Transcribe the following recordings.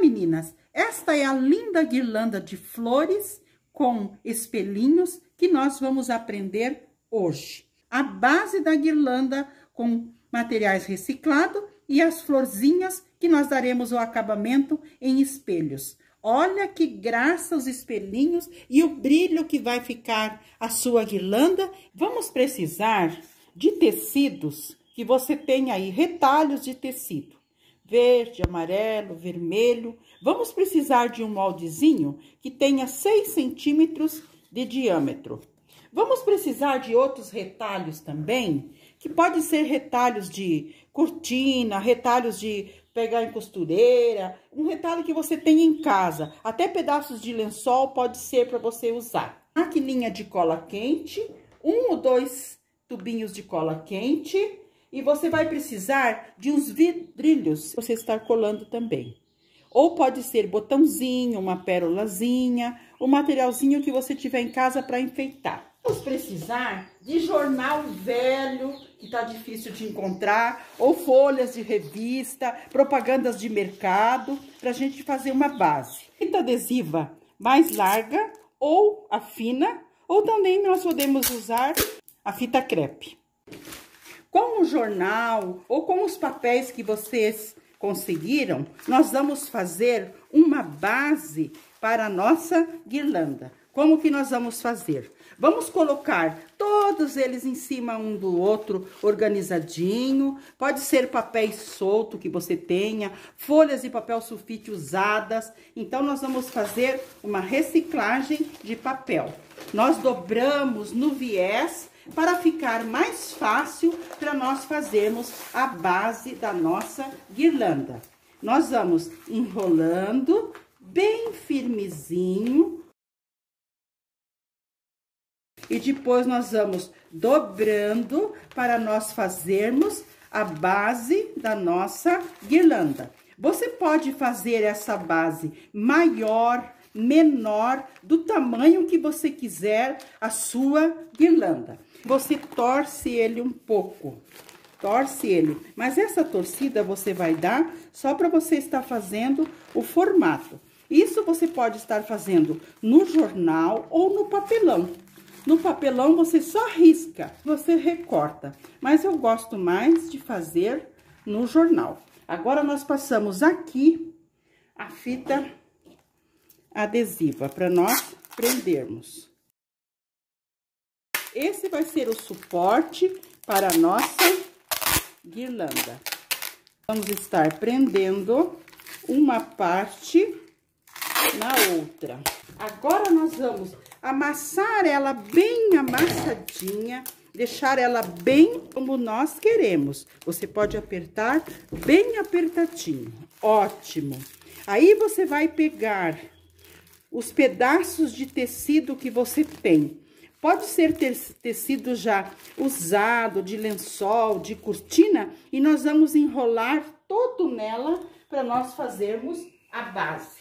meninas, esta é a linda guirlanda de flores com espelhinhos que nós vamos aprender hoje. A base da guirlanda com materiais reciclados e as florzinhas que nós daremos o acabamento em espelhos. Olha que graça os espelhinhos e o brilho que vai ficar a sua guirlanda. Vamos precisar de tecidos que você tem aí, retalhos de tecido verde, amarelo, vermelho. Vamos precisar de um moldezinho que tenha 6 centímetros de diâmetro. Vamos precisar de outros retalhos também, que pode ser retalhos de cortina, retalhos de pegar em costureira, um retalho que você tenha em casa, até pedaços de lençol pode ser para você usar. Maquininha de cola quente, um ou dois tubinhos de cola quente, e você vai precisar de uns vidrilhos você estar colando também. Ou pode ser botãozinho, uma pérolazinha, o materialzinho que você tiver em casa para enfeitar. Vamos precisar de jornal velho, que está difícil de encontrar, ou folhas de revista, propagandas de mercado, para a gente fazer uma base. Fita adesiva mais larga ou a fina, ou também nós podemos usar a fita crepe com o jornal ou com os papéis que vocês conseguiram, nós vamos fazer uma base para a nossa guirlanda. Como que nós vamos fazer? Vamos colocar todos eles em cima um do outro, organizadinho. Pode ser papel solto que você tenha, folhas de papel sulfite usadas. Então, nós vamos fazer uma reciclagem de papel. Nós dobramos no viés para ficar mais fácil para nós fazermos a base da nossa guirlanda. Nós vamos enrolando bem firmezinho. E depois nós vamos dobrando para nós fazermos a base da nossa guirlanda. Você pode fazer essa base maior, menor, do tamanho que você quiser a sua guirlanda você torce ele um pouco. Torce ele. Mas essa torcida você vai dar só para você estar fazendo o formato. Isso você pode estar fazendo no jornal ou no papelão. No papelão você só risca, você recorta, mas eu gosto mais de fazer no jornal. Agora nós passamos aqui a fita adesiva para nós prendermos. Esse vai ser o suporte para a nossa guirlanda. Vamos estar prendendo uma parte na outra. Agora, nós vamos amassar ela bem amassadinha, deixar ela bem como nós queremos. Você pode apertar bem apertadinho. Ótimo! Aí, você vai pegar os pedaços de tecido que você tem Pode ser tecido já usado, de lençol, de cortina, e nós vamos enrolar todo nela para nós fazermos a base.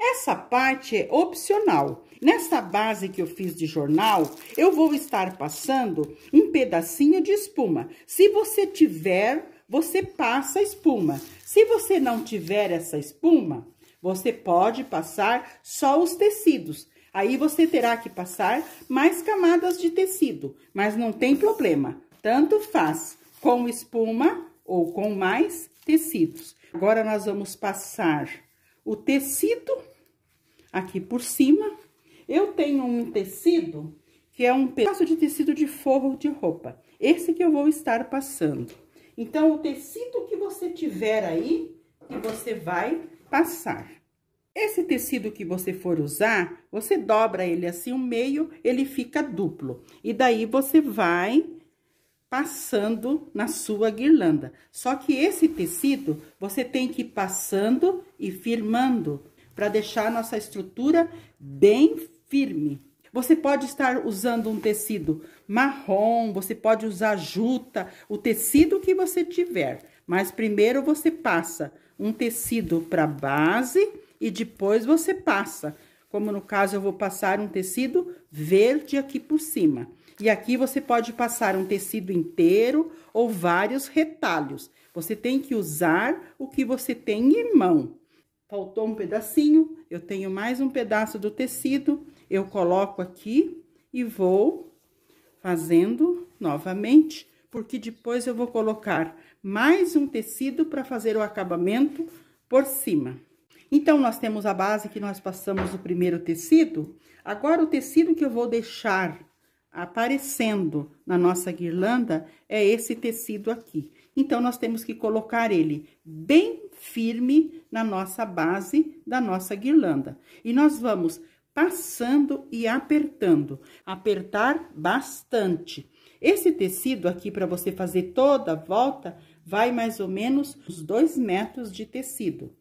Essa parte é opcional. Nessa base que eu fiz de jornal, eu vou estar passando um pedacinho de espuma. Se você tiver, você passa a espuma. Se você não tiver essa espuma, você pode passar só os tecidos. Aí você terá que passar mais camadas de tecido, mas não tem problema, tanto faz com espuma ou com mais tecidos. Agora, nós vamos passar o tecido aqui por cima. Eu tenho um tecido que é um pedaço de tecido de forro de roupa. Esse que eu vou estar passando. Então, o tecido que você tiver aí, que você vai passar. Esse tecido que você for usar, você dobra ele assim, o meio, ele fica duplo. E daí, você vai passando na sua guirlanda. Só que esse tecido, você tem que ir passando e firmando, para deixar a nossa estrutura bem firme. Você pode estar usando um tecido marrom, você pode usar juta, o tecido que você tiver. Mas primeiro você passa um tecido para base e depois você passa. Como no caso, eu vou passar um tecido verde aqui por cima. E aqui você pode passar um tecido inteiro ou vários retalhos. Você tem que usar o que você tem em mão. Faltou um pedacinho, eu tenho mais um pedaço do tecido, eu coloco aqui e vou fazendo novamente, porque depois eu vou colocar mais um tecido para fazer o acabamento por cima. Então, nós temos a base que nós passamos o primeiro tecido. Agora, o tecido que eu vou deixar aparecendo na nossa guirlanda é esse tecido aqui. Então, nós temos que colocar ele bem firme na nossa base da nossa guirlanda. E nós vamos passando e apertando. Apertar bastante. Esse tecido aqui, para você fazer toda a volta, vai mais ou menos uns dois metros de tecido.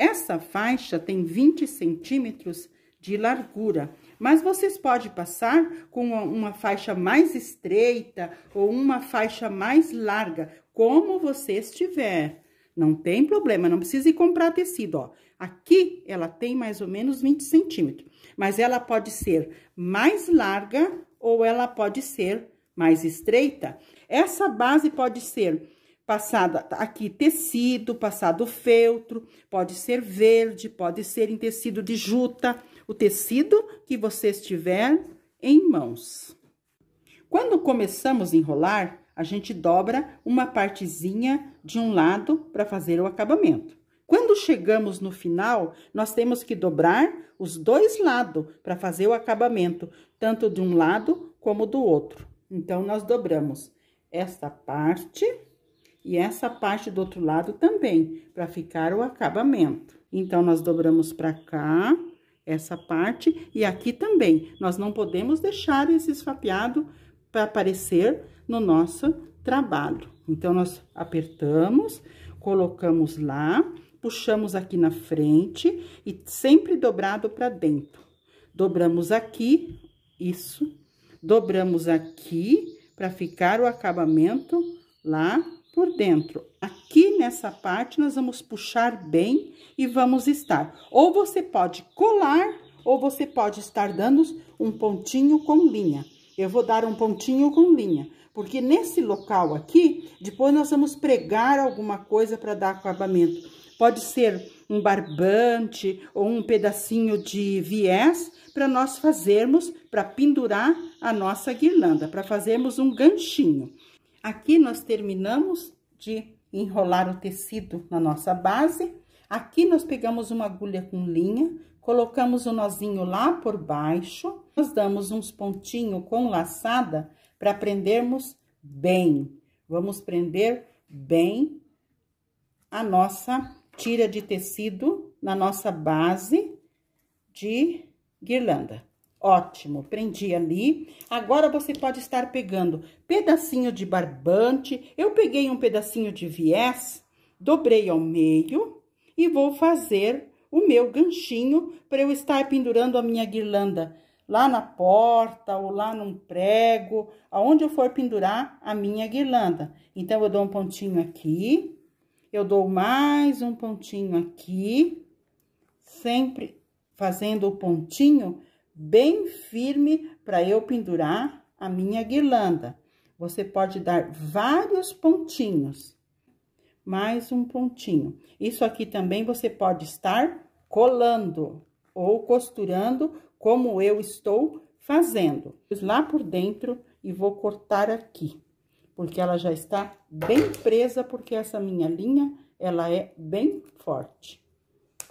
Essa faixa tem 20 centímetros de largura, mas vocês podem passar com uma faixa mais estreita ou uma faixa mais larga, como vocês tiver. Não tem problema, não precisa comprar tecido, ó. Aqui ela tem mais ou menos 20 centímetros, mas ela pode ser mais larga ou ela pode ser mais estreita. Essa base pode ser passado aqui tecido, passado feltro, pode ser verde, pode ser em tecido de juta, o tecido que você estiver em mãos. Quando começamos a enrolar, a gente dobra uma partezinha de um lado para fazer o acabamento. Quando chegamos no final, nós temos que dobrar os dois lados para fazer o acabamento, tanto de um lado como do outro. Então, nós dobramos esta parte e essa parte do outro lado também, para ficar o acabamento. Então, nós dobramos para cá essa parte e aqui também. Nós não podemos deixar esse esfapeado para aparecer no nosso trabalho. Então, nós apertamos, colocamos lá, puxamos aqui na frente e sempre dobrado para dentro. Dobramos aqui, isso, dobramos aqui para ficar o acabamento lá por dentro. Aqui nessa parte, nós vamos puxar bem e vamos estar. Ou você pode colar, ou você pode estar dando um pontinho com linha. Eu vou dar um pontinho com linha, porque nesse local aqui, depois nós vamos pregar alguma coisa para dar acabamento. Pode ser um barbante ou um pedacinho de viés para nós fazermos, para pendurar a nossa guirlanda, para fazermos um ganchinho. Aqui nós terminamos de enrolar o tecido na nossa base. Aqui nós pegamos uma agulha com linha, colocamos o nozinho lá por baixo. Nós damos uns pontinhos com laçada para prendermos bem. Vamos prender bem a nossa tira de tecido na nossa base de guirlanda. Ótimo, prendi ali. Agora, você pode estar pegando pedacinho de barbante. Eu peguei um pedacinho de viés, dobrei ao meio e vou fazer o meu ganchinho para eu estar pendurando a minha guirlanda lá na porta ou lá num prego, aonde eu for pendurar a minha guirlanda. Então, eu dou um pontinho aqui, eu dou mais um pontinho aqui, sempre fazendo o pontinho bem firme para eu pendurar a minha guirlanda. Você pode dar vários pontinhos, mais um pontinho. Isso aqui também você pode estar colando ou costurando, como eu estou fazendo. Lá por dentro e vou cortar aqui, porque ela já está bem presa, porque essa minha linha, ela é bem forte.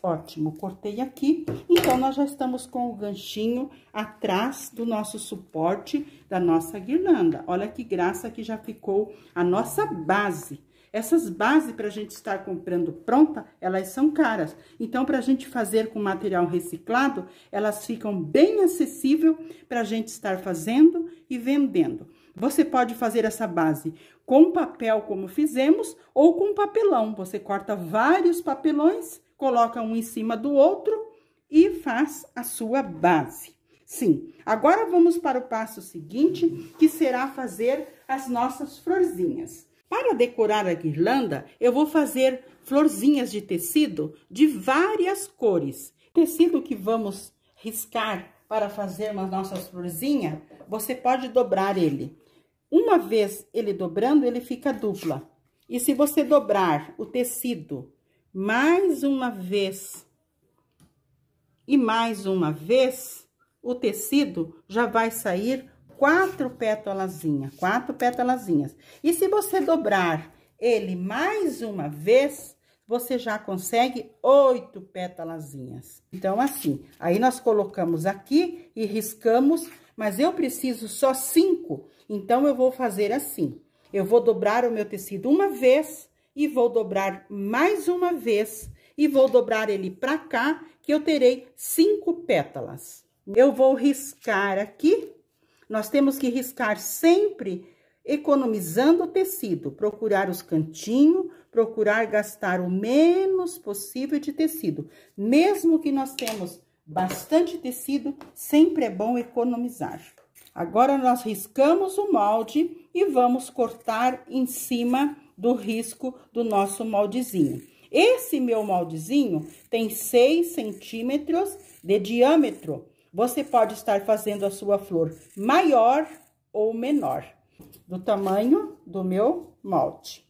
Ótimo, cortei aqui. Então, nós já estamos com o ganchinho atrás do nosso suporte da nossa guirlanda. Olha que graça que já ficou a nossa base. Essas bases, para a gente estar comprando pronta, elas são caras. Então, para a gente fazer com material reciclado, elas ficam bem acessível para a gente estar fazendo e vendendo. Você pode fazer essa base com papel, como fizemos, ou com papelão. Você corta vários papelões coloca um em cima do outro e faz a sua base. Sim, agora vamos para o passo seguinte, que será fazer as nossas florzinhas. Para decorar a guirlanda, eu vou fazer florzinhas de tecido de várias cores. Tecido que vamos riscar para fazer as nossas florzinhas, você pode dobrar ele. Uma vez ele dobrando, ele fica dupla. E se você dobrar o tecido mais uma vez. E mais uma vez, o tecido já vai sair quatro pétalazinhas, quatro pétalazinhas. E se você dobrar ele mais uma vez, você já consegue oito pétalazinhas. Então, assim, aí nós colocamos aqui e riscamos, mas eu preciso só cinco, então eu vou fazer assim. Eu vou dobrar o meu tecido uma vez e vou dobrar mais uma vez e vou dobrar ele para cá, que eu terei cinco pétalas. Eu vou riscar aqui. Nós temos que riscar sempre economizando o tecido, procurar os cantinhos, procurar gastar o menos possível de tecido. Mesmo que nós temos bastante tecido, sempre é bom economizar. Agora, nós riscamos o molde e vamos cortar em cima do risco do nosso moldezinho. Esse meu moldezinho tem 6 centímetros de diâmetro. Você pode estar fazendo a sua flor maior ou menor, do tamanho do meu molde.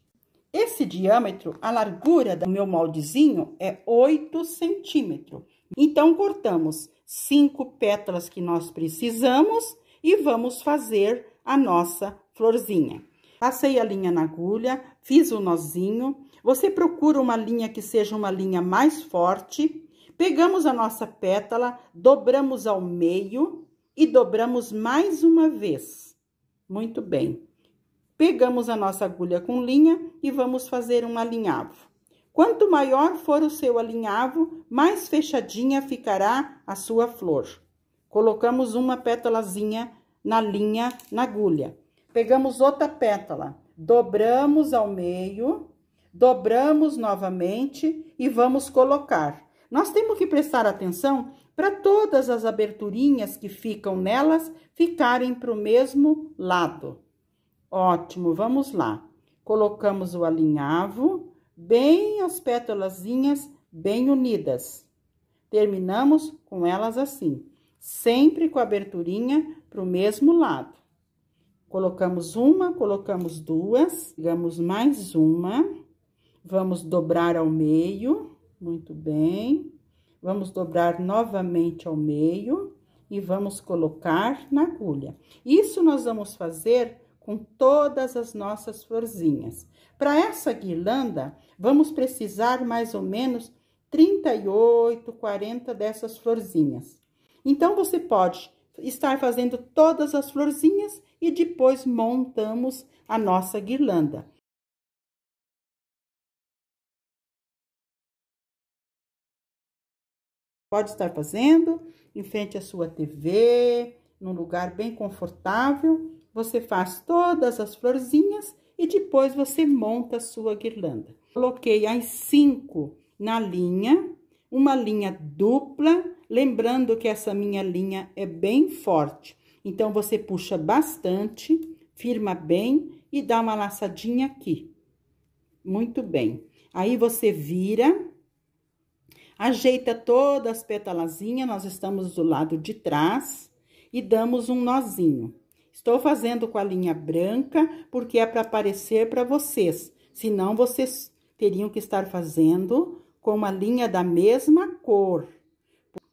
Esse diâmetro, a largura do meu moldezinho é 8 centímetros. Então, cortamos cinco pétalas que nós precisamos e vamos fazer a nossa florzinha. Passei a linha na agulha, fiz o nozinho. Você procura uma linha que seja uma linha mais forte. Pegamos a nossa pétala, dobramos ao meio e dobramos mais uma vez. Muito bem. Pegamos a nossa agulha com linha e vamos fazer um alinhavo. Quanto maior for o seu alinhavo, mais fechadinha ficará a sua flor. Colocamos uma pétalazinha na linha, na agulha. Pegamos outra pétala, dobramos ao meio, dobramos novamente e vamos colocar. Nós temos que prestar atenção para todas as aberturinhas que ficam nelas ficarem para o mesmo lado. Ótimo, vamos lá. Colocamos o alinhavo, bem as pétalazinhas bem unidas. Terminamos com elas assim, sempre com a aberturinha para o mesmo lado. Colocamos uma, colocamos duas, pegamos mais uma, vamos dobrar ao meio, muito bem. Vamos dobrar novamente ao meio e vamos colocar na agulha. Isso nós vamos fazer com todas as nossas florzinhas. Para essa guirlanda, vamos precisar mais ou menos 38, 40 dessas florzinhas. Então, você pode estar fazendo todas as florzinhas e depois montamos a nossa guirlanda. Pode estar fazendo em frente à sua TV, num lugar bem confortável. Você faz todas as florzinhas e depois você monta a sua guirlanda. Coloquei as cinco na linha, uma linha dupla, lembrando que essa minha linha é bem forte. Então, você puxa bastante, firma bem e dá uma laçadinha aqui. Muito bem. Aí, você vira, ajeita todas as petalazinhas, nós estamos do lado de trás, e damos um nozinho. Estou fazendo com a linha branca, porque é para aparecer para vocês. Senão, vocês teriam que estar fazendo com uma linha da mesma cor.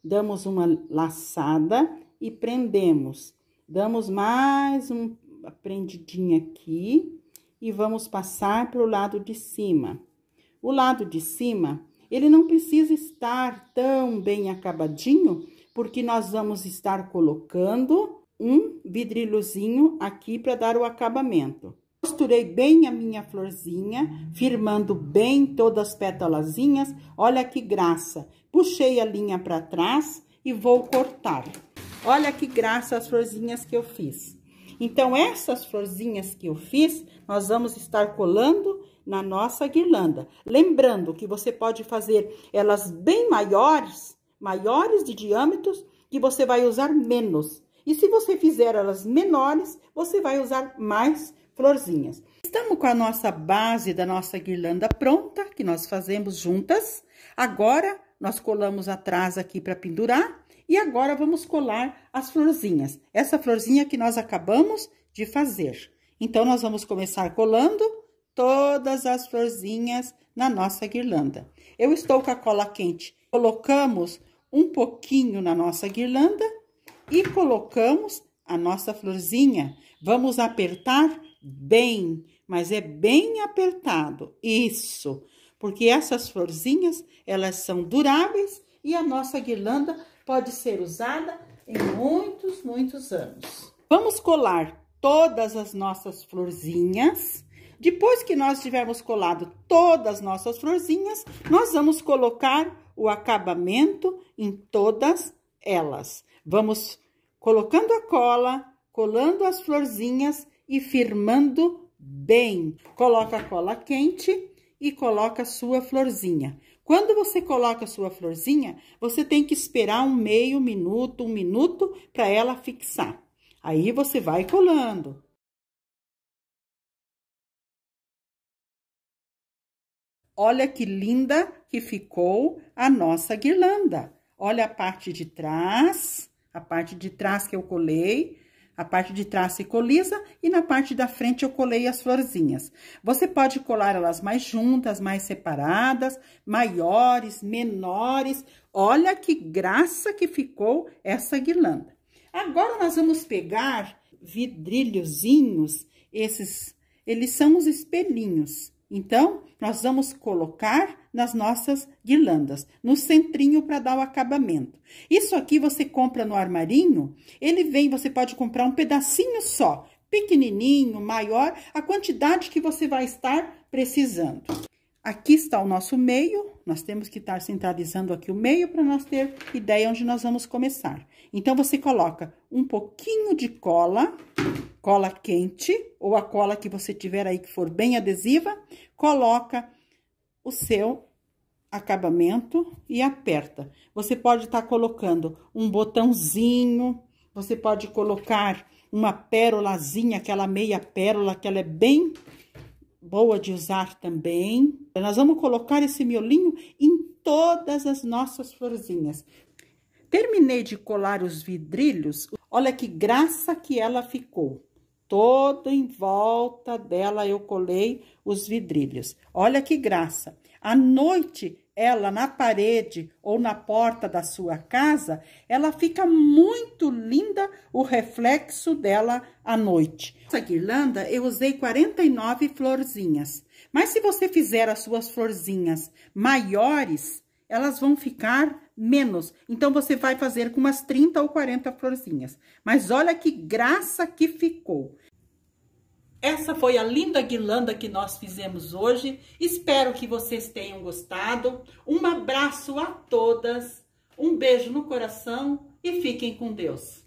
Damos uma laçada e prendemos. Damos mais uma prendidinha aqui e vamos passar para o lado de cima. O lado de cima, ele não precisa estar tão bem acabadinho, porque nós vamos estar colocando um vidrilozinho aqui para dar o acabamento. Costurei bem a minha florzinha, firmando bem todas as pétalazinhas. Olha que graça! Puxei a linha para trás e vou cortar. Olha que graça as florzinhas que eu fiz. Então, essas florzinhas que eu fiz, nós vamos estar colando na nossa guirlanda. Lembrando que você pode fazer elas bem maiores, maiores de diâmetros, que você vai usar menos. E se você fizer elas menores, você vai usar mais florzinhas. Estamos com a nossa base da nossa guirlanda pronta, que nós fazemos juntas. Agora, nós colamos atrás aqui para pendurar e agora vamos colar as florzinhas. Essa florzinha que nós acabamos de fazer. Então, nós vamos começar colando todas as florzinhas na nossa guirlanda. Eu estou com a cola quente. Colocamos um pouquinho na nossa guirlanda e colocamos a nossa florzinha. Vamos apertar bem, mas é bem apertado. Isso, porque essas florzinhas, elas são duráveis e a nossa guirlanda pode ser usada em muitos, muitos anos. Vamos colar todas as nossas florzinhas. Depois que nós tivermos colado todas as nossas florzinhas, nós vamos colocar o acabamento em todas elas. Vamos colocando a cola, colando as florzinhas e firmando bem. Coloca a cola quente e coloca a sua florzinha. Quando você coloca a sua florzinha, você tem que esperar um meio minuto, um minuto para ela fixar. Aí você vai colando. Olha que linda que ficou a nossa guirlanda. Olha a parte de trás, a parte de trás que eu colei. A parte de trás ficou lisa e na parte da frente eu colei as florzinhas. Você pode colar elas mais juntas, mais separadas, maiores, menores. Olha que graça que ficou essa guirlanda. Agora, nós vamos pegar vidrilhozinhos, esses, eles são os espelhinhos. Então, nós vamos colocar nas nossas guirlandas, no centrinho para dar o acabamento. Isso aqui você compra no armarinho, ele vem, você pode comprar um pedacinho só, pequenininho, maior, a quantidade que você vai estar precisando. Aqui está o nosso meio, nós temos que estar centralizando aqui o meio para nós ter ideia onde nós vamos começar. Então, você coloca um pouquinho de cola, cola quente, ou a cola que você tiver aí que for bem adesiva, coloca o seu acabamento e aperta. Você pode estar tá colocando um botãozinho, você pode colocar uma pérolazinha, aquela meia pérola, que ela é bem boa de usar também. Nós vamos colocar esse miolinho em todas as nossas florzinhas. Terminei de colar os vidrilhos, olha que graça que ela ficou todo em volta dela eu colei os vidrilhos. Olha que graça! À noite, ela na parede ou na porta da sua casa, ela fica muito linda o reflexo dela à noite. Essa guirlanda eu usei 49 florzinhas, mas se você fizer as suas florzinhas maiores, elas vão ficar menos. Então, você vai fazer com umas 30 ou 40 florzinhas. Mas olha que graça que ficou! Essa foi a linda guirlanda que nós fizemos hoje. Espero que vocês tenham gostado. Um abraço a todas, um beijo no coração e fiquem com Deus.